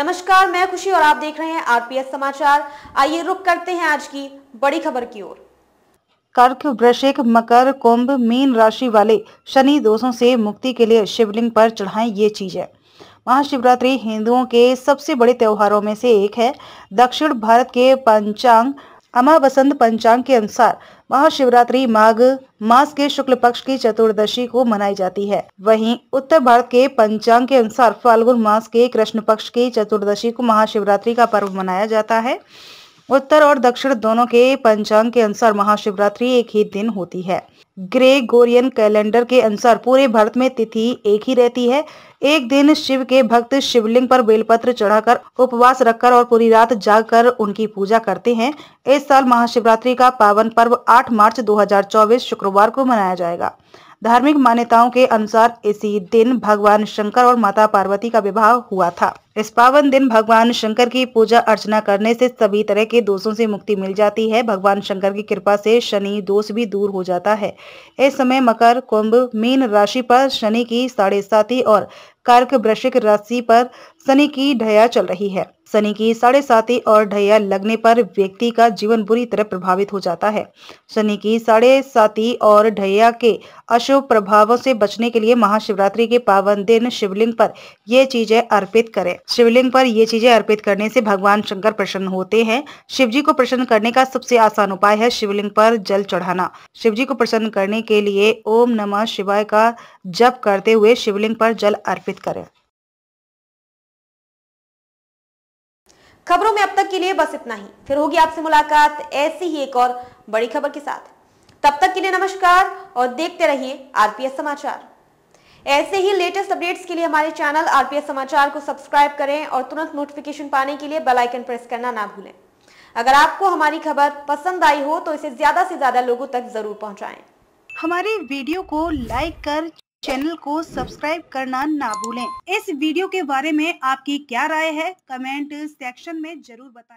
नमस्कार मैं खुशी और आप देख रहे हैं आरपीएस समाचार आइए रुक करते हैं आज की बड़ी खबर की ओर कर्क वृशिक मकर कुंभ मीन राशि वाले शनि दोषों से मुक्ति के लिए शिवलिंग पर चढ़ाएं ये चीजें महाशिवरात्रि हिंदुओं के सबसे बड़े त्योहारों में से एक है दक्षिण भारत के पंचांग बसंत पंचांग के अनुसार महाशिवरात्रि माघ मास के शुक्ल पक्ष की चतुर्दशी को मनाई जाती है वहीं उत्तर भारत के पंचांग के अनुसार फाल्गुन मास के कृष्ण पक्ष की चतुर्दशी को महाशिवरात्रि का पर्व मनाया जाता है उत्तर और दक्षिण दोनों के पंचांग के अनुसार महाशिवरात्रि एक ही दिन होती है ग्रेगोरियन कैलेंडर के अनुसार पूरे भारत में तिथि एक ही रहती है एक दिन शिव के भक्त शिवलिंग पर बेलपत्र चढ़ाकर उपवास रखकर और पूरी रात जागकर उनकी पूजा करते हैं इस साल महाशिवरात्रि का पावन पर्व 8 मार्च 2024 शुक्रवार को मनाया जाएगा धार्मिक मान्यताओं के अनुसार इसी दिन भगवान शंकर और माता पार्वती का विवाह हुआ था इस पावन दिन भगवान शंकर की पूजा अर्चना करने से सभी तरह के दोषों से मुक्ति मिल जाती है भगवान शंकर की कृपा से शनि दोष भी दूर हो जाता है इस समय मकर कुंभ मीन राशि पर शनि की साढ़े साथी और कर्क वृश्चिक राशि पर शनि की ढया चल रही है शनि की साढ़े साथी और ढैया लगने पर व्यक्ति का जीवन बुरी तरह प्रभावित हो जाता है शनि की साढ़े साथी और ढैया के अशुभ प्रभावों से बचने के लिए महाशिवरात्रि के पावन दिन शिवलिंग पर ये चीजें अर्पित करें शिवलिंग पर ये चीजें अर्पित करने से भगवान शंकर प्रसन्न होते हैं जी को प्रसन्न करने का सबसे आसान उपाय है शिवलिंग पर जल चढ़ाना जी को प्रसन्न करने के लिए ओम नमः शिवाय का जप करते हुए शिवलिंग पर जल अर्पित करें खबरों में अब तक के लिए बस इतना ही फिर होगी आपसे मुलाकात ऐसी ही एक और बड़ी खबर के साथ तब तक के लिए नमस्कार और देखते रहिए आरपीएस समाचार ऐसे ही लेटेस्ट अपडेट्स के लिए हमारे चैनल आरपीएस समाचार को सब्सक्राइब करें और तुरंत नोटिफिकेशन पाने के लिए बेल आइकन प्रेस करना ना भूलें अगर आपको हमारी खबर पसंद आई हो तो इसे ज्यादा से ज्यादा लोगों तक जरूर पहुंचाएं। हमारे वीडियो को लाइक कर चैनल को सब्सक्राइब करना ना भूलें इस वीडियो के बारे में आपकी क्या राय है कमेंट सेक्शन में जरूर बताएं